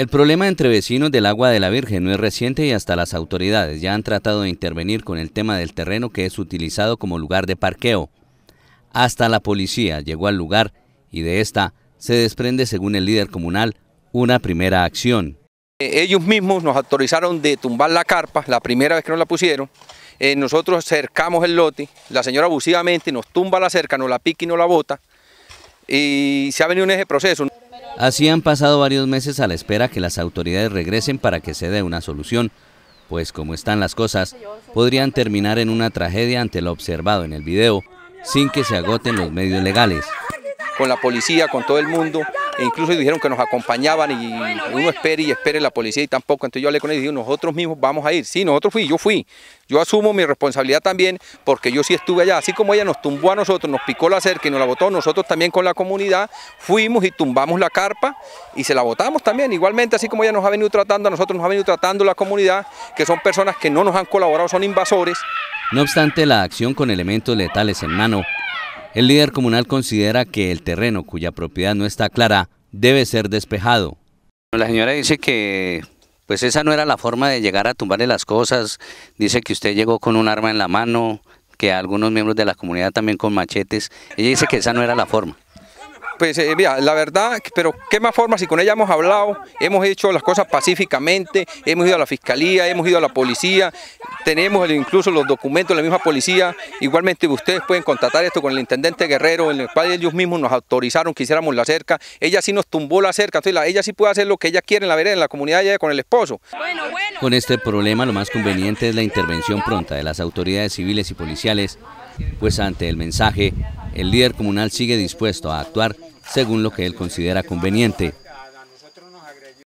El problema entre vecinos del agua de la Virgen no es reciente y hasta las autoridades ya han tratado de intervenir con el tema del terreno que es utilizado como lugar de parqueo. Hasta la policía llegó al lugar y de esta se desprende, según el líder comunal, una primera acción. Eh, ellos mismos nos autorizaron de tumbar la carpa, la primera vez que nos la pusieron. Eh, nosotros cercamos el lote, la señora abusivamente nos tumba la cerca, nos la pica y nos la bota. Y se ha venido un ese proceso. Así han pasado varios meses a la espera que las autoridades regresen para que se dé una solución, pues como están las cosas, podrían terminar en una tragedia ante lo observado en el video, sin que se agoten los medios legales. Con la policía, con todo el mundo, e incluso dijeron que nos acompañaban y uno espere y espere la policía y tampoco. Entonces yo hablé con ellos y dije, nosotros mismos vamos a ir. Sí, nosotros fui, yo fui. Yo asumo mi responsabilidad también porque yo sí estuve allá. Así como ella nos tumbó a nosotros, nos picó la cerca y nos la botó, nosotros también con la comunidad fuimos y tumbamos la carpa y se la botamos también. Igualmente, así como ella nos ha venido tratando, a nosotros nos ha venido tratando la comunidad, que son personas que no nos han colaborado, son invasores. No obstante, la acción con elementos letales en mano el líder comunal considera que el terreno cuya propiedad no está clara debe ser despejado. La señora dice que pues esa no era la forma de llegar a tumbarle las cosas, dice que usted llegó con un arma en la mano, que algunos miembros de la comunidad también con machetes, ella dice que esa no era la forma pues eh, mira, la verdad, pero qué más forma si con ella hemos hablado, hemos hecho las cosas pacíficamente, hemos ido a la fiscalía, hemos ido a la policía, tenemos incluso los documentos de la misma policía, igualmente ustedes pueden contratar esto con el intendente Guerrero, en el cual ellos mismos nos autorizaron que hiciéramos la cerca, ella sí nos tumbó la cerca, entonces ella sí puede hacer lo que ella quiere en la vereda, en la comunidad con el esposo. Con este problema lo más conveniente es la intervención pronta de las autoridades civiles y policiales, pues ante el mensaje, el líder comunal sigue dispuesto a actuar según lo que él considera conveniente.